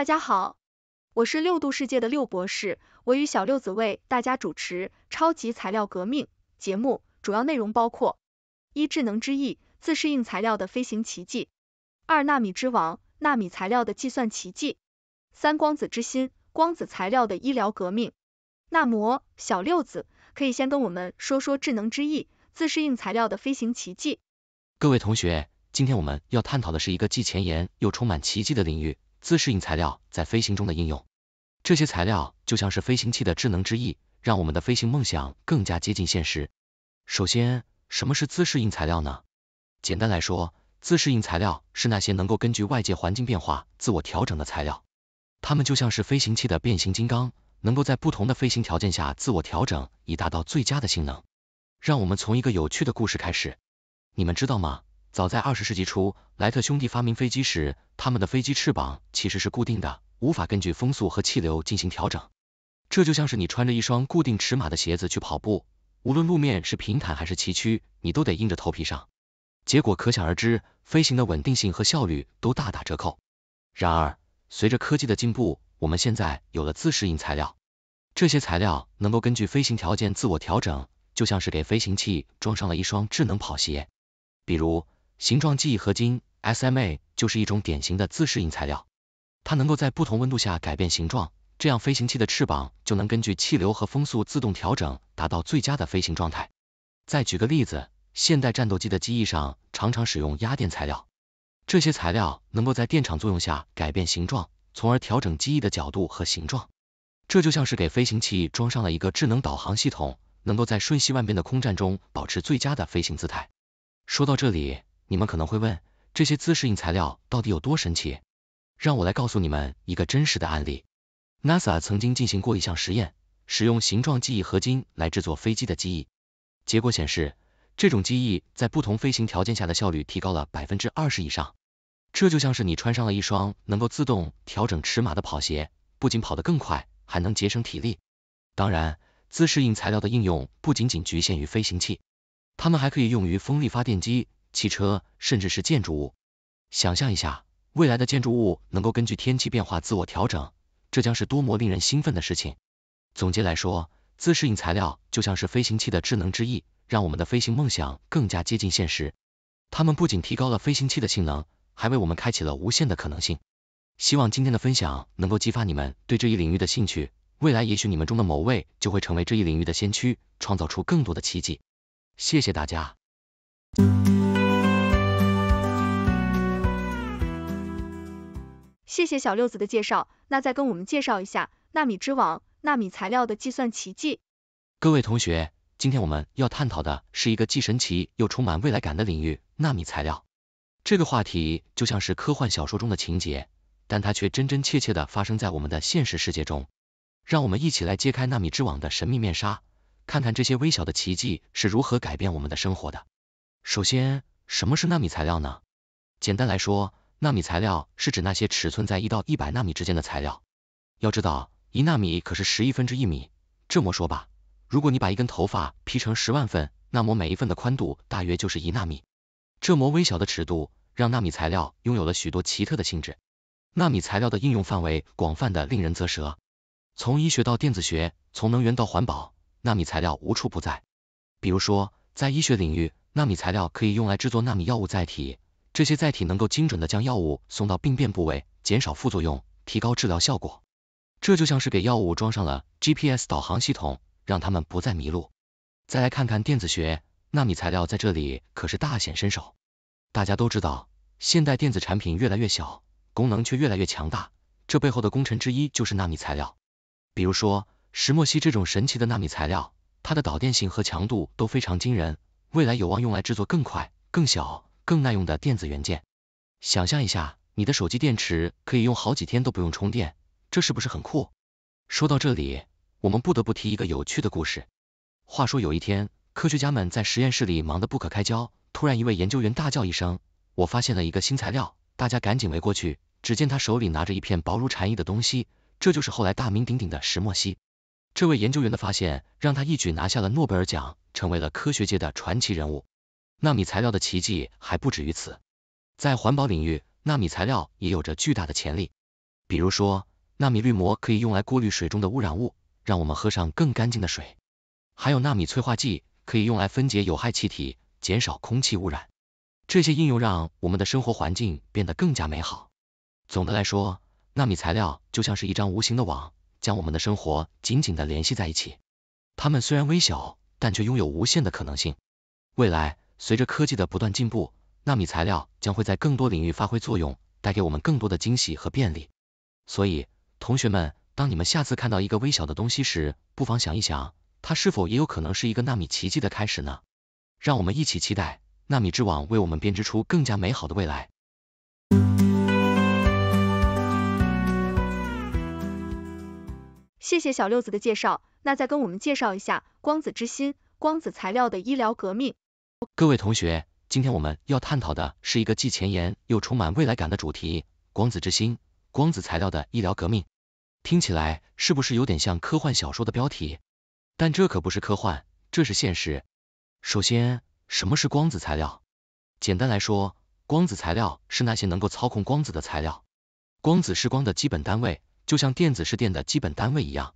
大家好，我是六度世界的六博士，我与小六子为大家主持《超级材料革命》节目，主要内容包括：一、智能之翼，自适应材料的飞行奇迹；二、纳米之王，纳米材料的计算奇迹；三、光子之心，光子材料的医疗革命。那摩，小六子可以先跟我们说说智能之翼，自适应材料的飞行奇迹。各位同学，今天我们要探讨的是一个既前沿又充满奇迹的领域。自适应材料在飞行中的应用，这些材料就像是飞行器的智能之翼，让我们的飞行梦想更加接近现实。首先，什么是自适应材料呢？简单来说，自适应材料是那些能够根据外界环境变化自我调整的材料。它们就像是飞行器的变形金刚，能够在不同的飞行条件下自我调整，以达到最佳的性能。让我们从一个有趣的故事开始，你们知道吗？早在二十世纪初，莱特兄弟发明飞机时，他们的飞机翅膀其实是固定的，无法根据风速和气流进行调整。这就像是你穿着一双固定尺码的鞋子去跑步，无论路面是平坦还是崎岖，你都得硬着头皮上。结果可想而知，飞行的稳定性和效率都大打折扣。然而，随着科技的进步，我们现在有了自适应材料，这些材料能够根据飞行条件自我调整，就像是给飞行器装上了一双智能跑鞋。比如，形状记忆合金 SMA 就是一种典型的自适应材料，它能够在不同温度下改变形状，这样飞行器的翅膀就能根据气流和风速自动调整，达到最佳的飞行状态。再举个例子，现代战斗机的机翼上常常使用压电材料，这些材料能够在电场作用下改变形状，从而调整机翼的角度和形状。这就像是给飞行器装上了一个智能导航系统，能够在瞬息万变的空战中保持最佳的飞行姿态。说到这里。你们可能会问，这些自适应材料到底有多神奇？让我来告诉你们一个真实的案例。NASA 曾经进行过一项实验，使用形状记忆合金来制作飞机的机翼，结果显示，这种机翼在不同飞行条件下的效率提高了百分之二十以上。这就像是你穿上了一双能够自动调整尺码的跑鞋，不仅跑得更快，还能节省体力。当然，自适应材料的应用不仅仅局限于飞行器，它们还可以用于风力发电机。汽车甚至是建筑物，想象一下，未来的建筑物能够根据天气变化自我调整，这将是多么令人兴奋的事情！总结来说，自适应材料就像是飞行器的智能之翼，让我们的飞行梦想更加接近现实。它们不仅提高了飞行器的性能，还为我们开启了无限的可能性。希望今天的分享能够激发你们对这一领域的兴趣，未来也许你们中的某位就会成为这一领域的先驱，创造出更多的奇迹。谢谢大家。谢谢小六子的介绍，那再跟我们介绍一下纳米之网、纳米材料的计算奇迹。各位同学，今天我们要探讨的是一个既神奇又充满未来感的领域——纳米材料。这个话题就像是科幻小说中的情节，但它却真真切切地发生在我们的现实世界中。让我们一起来揭开纳米之网的神秘面纱，看看这些微小的奇迹是如何改变我们的生活的。首先，什么是纳米材料呢？简单来说，纳米材料是指那些尺寸在一到一百纳米之间的材料。要知道，一纳米可是十亿分之一米。这么说吧，如果你把一根头发劈成十万份，那么每一份的宽度大约就是一纳米。这么微小的尺度，让纳米材料拥有了许多奇特的性质。纳米材料的应用范围广泛的令人咋舌，从医学到电子学，从能源到环保，纳米材料无处不在。比如说，在医学领域，纳米材料可以用来制作纳米药物载体。这些载体能够精准地将药物送到病变部位，减少副作用，提高治疗效果。这就像是给药物装上了 GPS 导航系统，让他们不再迷路。再来看看电子学，纳米材料在这里可是大显身手。大家都知道，现代电子产品越来越小，功能却越来越强大，这背后的功臣之一就是纳米材料。比如说石墨烯这种神奇的纳米材料，它的导电性和强度都非常惊人，未来有望用来制作更快、更小。更耐用的电子元件。想象一下，你的手机电池可以用好几天都不用充电，这是不是很酷？说到这里，我们不得不提一个有趣的故事。话说有一天，科学家们在实验室里忙得不可开交，突然一位研究员大叫一声：“我发现了一个新材料！”大家赶紧围过去，只见他手里拿着一片薄如蝉翼的东西，这就是后来大名鼎鼎的石墨烯。这位研究员的发现让他一举拿下了诺贝尔奖，成为了科学界的传奇人物。纳米材料的奇迹还不止于此，在环保领域，纳米材料也有着巨大的潜力。比如说，纳米滤膜可以用来过滤水中的污染物，让我们喝上更干净的水；还有纳米催化剂可以用来分解有害气体，减少空气污染。这些应用让我们的生活环境变得更加美好。总的来说，纳米材料就像是一张无形的网，将我们的生活紧紧地联系在一起。它们虽然微小，但却拥有无限的可能性。未来。随着科技的不断进步，纳米材料将会在更多领域发挥作用，带给我们更多的惊喜和便利。所以，同学们，当你们下次看到一个微小的东西时，不妨想一想，它是否也有可能是一个纳米奇迹的开始呢？让我们一起期待纳米之网为我们编织出更加美好的未来。谢谢小六子的介绍，那再跟我们介绍一下光子之心、光子材料的医疗革命。各位同学，今天我们要探讨的是一个既前沿又充满未来感的主题——光子之心、光子材料的医疗革命。听起来是不是有点像科幻小说的标题？但这可不是科幻，这是现实。首先，什么是光子材料？简单来说，光子材料是那些能够操控光子的材料。光子是光的基本单位，就像电子是电的基本单位一样。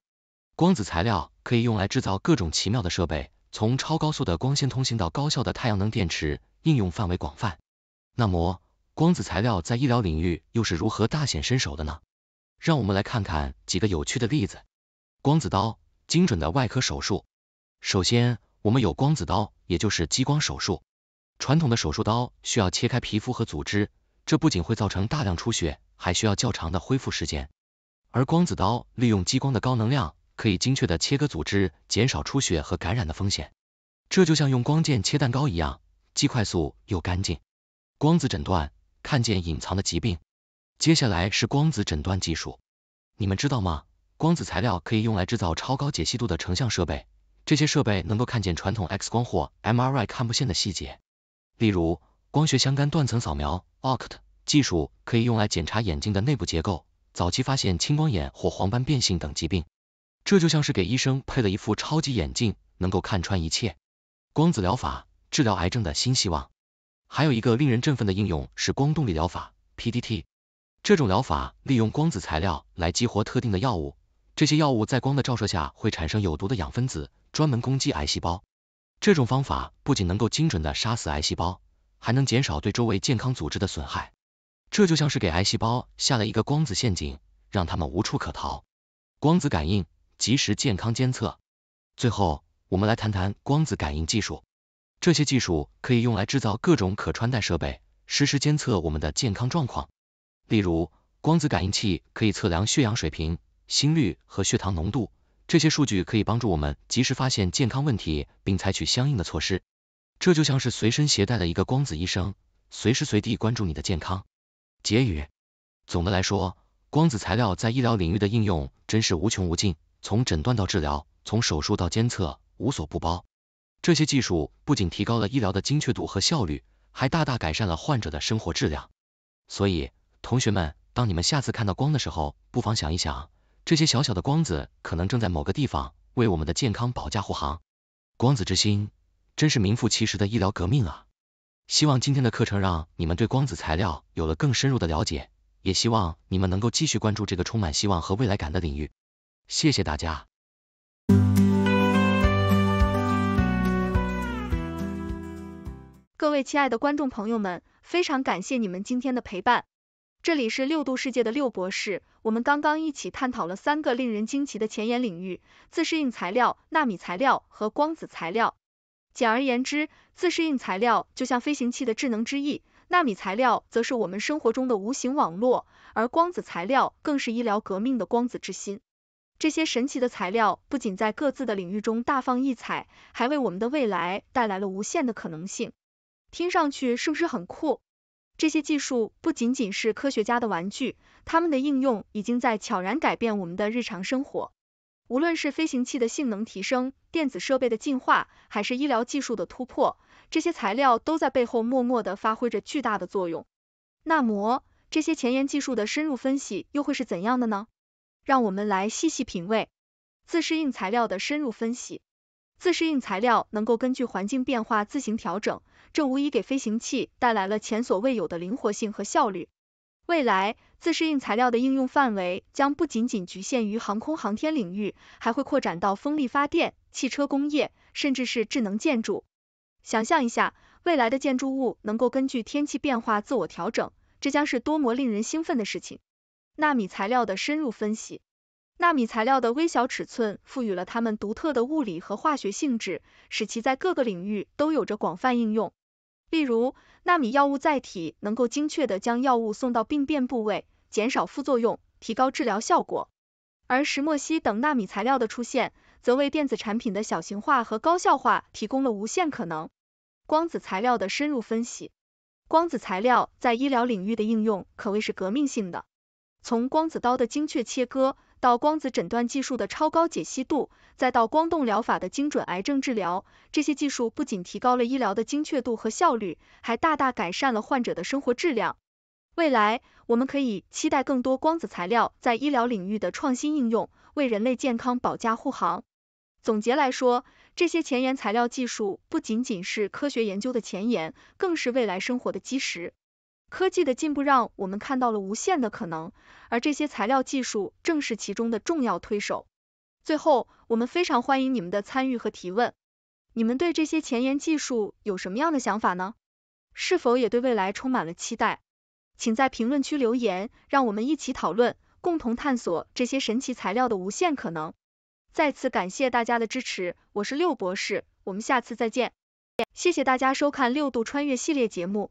光子材料可以用来制造各种奇妙的设备。从超高速的光纤通信到高效的太阳能电池，应用范围广泛。那么，光子材料在医疗领域又是如何大显身手的呢？让我们来看看几个有趣的例子。光子刀，精准的外科手术。首先，我们有光子刀，也就是激光手术。传统的手术刀需要切开皮肤和组织，这不仅会造成大量出血，还需要较长的恢复时间。而光子刀利用激光的高能量。可以精确的切割组织，减少出血和感染的风险。这就像用光剑切蛋糕一样，既快速又干净。光子诊断，看见隐藏的疾病。接下来是光子诊断技术，你们知道吗？光子材料可以用来制造超高解析度的成像设备，这些设备能够看见传统 X 光或 MRI 看不见的细节。例如，光学相干断层扫描 （OCT） 技术可以用来检查眼睛的内部结构，早期发现青光眼或黄斑变性等疾病。这就像是给医生配了一副超级眼镜，能够看穿一切。光子疗法治疗癌症的新希望，还有一个令人振奋的应用是光动力疗法 （PDT）。这种疗法利用光子材料来激活特定的药物，这些药物在光的照射下会产生有毒的氧分子，专门攻击癌细胞。这种方法不仅能够精准的杀死癌细胞，还能减少对周围健康组织的损害。这就像是给癌细胞下了一个光子陷阱，让他们无处可逃。光子感应。及时健康监测。最后，我们来谈谈光子感应技术。这些技术可以用来制造各种可穿戴设备，实时监测我们的健康状况。例如，光子感应器可以测量血氧水平、心率和血糖浓度。这些数据可以帮助我们及时发现健康问题，并采取相应的措施。这就像是随身携带的一个光子医生，随时随地关注你的健康。结语：总的来说，光子材料在医疗领域的应用真是无穷无尽。从诊断到治疗，从手术到监测，无所不包。这些技术不仅提高了医疗的精确度和效率，还大大改善了患者的生活质量。所以，同学们，当你们下次看到光的时候，不妨想一想，这些小小的光子可能正在某个地方为我们的健康保驾护航。光子之心，真是名副其实的医疗革命啊！希望今天的课程让你们对光子材料有了更深入的了解，也希望你们能够继续关注这个充满希望和未来感的领域。谢谢大家，各位亲爱的观众朋友们，非常感谢你们今天的陪伴。这里是六度世界的六博士，我们刚刚一起探讨了三个令人惊奇的前沿领域：自适应材料、纳米材料和光子材料。简而言之，自适应材料就像飞行器的智能之翼，纳米材料则是我们生活中的无形网络，而光子材料更是医疗革命的光子之心。这些神奇的材料不仅在各自的领域中大放异彩，还为我们的未来带来了无限的可能性。听上去是不是很酷？这些技术不仅仅是科学家的玩具，它们的应用已经在悄然改变我们的日常生活。无论是飞行器的性能提升、电子设备的进化，还是医疗技术的突破，这些材料都在背后默默的发挥着巨大的作用。那么，这些前沿技术的深入分析又会是怎样的呢？让我们来细细品味自适应材料的深入分析。自适应材料能够根据环境变化自行调整，这无疑给飞行器带来了前所未有的灵活性和效率。未来，自适应材料的应用范围将不仅仅局限于航空航天领域，还会扩展到风力发电、汽车工业，甚至是智能建筑。想象一下，未来的建筑物能够根据天气变化自我调整，这将是多么令人兴奋的事情！纳米材料的深入分析，纳米材料的微小尺寸赋予了它们独特的物理和化学性质，使其在各个领域都有着广泛应用。例如，纳米药物载体能够精确地将药物送到病变部位，减少副作用，提高治疗效果。而石墨烯等纳米材料的出现，则为电子产品的小型化和高效化提供了无限可能。光子材料的深入分析，光子材料在医疗领域的应用可谓是革命性的。从光子刀的精确切割，到光子诊断技术的超高解析度，再到光动疗法的精准癌症治疗，这些技术不仅提高了医疗的精确度和效率，还大大改善了患者的生活质量。未来，我们可以期待更多光子材料在医疗领域的创新应用，为人类健康保驾护航。总结来说，这些前沿材料技术不仅仅是科学研究的前沿，更是未来生活的基石。科技的进步让我们看到了无限的可能，而这些材料技术正是其中的重要推手。最后，我们非常欢迎你们的参与和提问。你们对这些前沿技术有什么样的想法呢？是否也对未来充满了期待？请在评论区留言，让我们一起讨论，共同探索这些神奇材料的无限可能。再次感谢大家的支持，我是六博士，我们下次再见。谢谢大家收看六度穿越系列节目。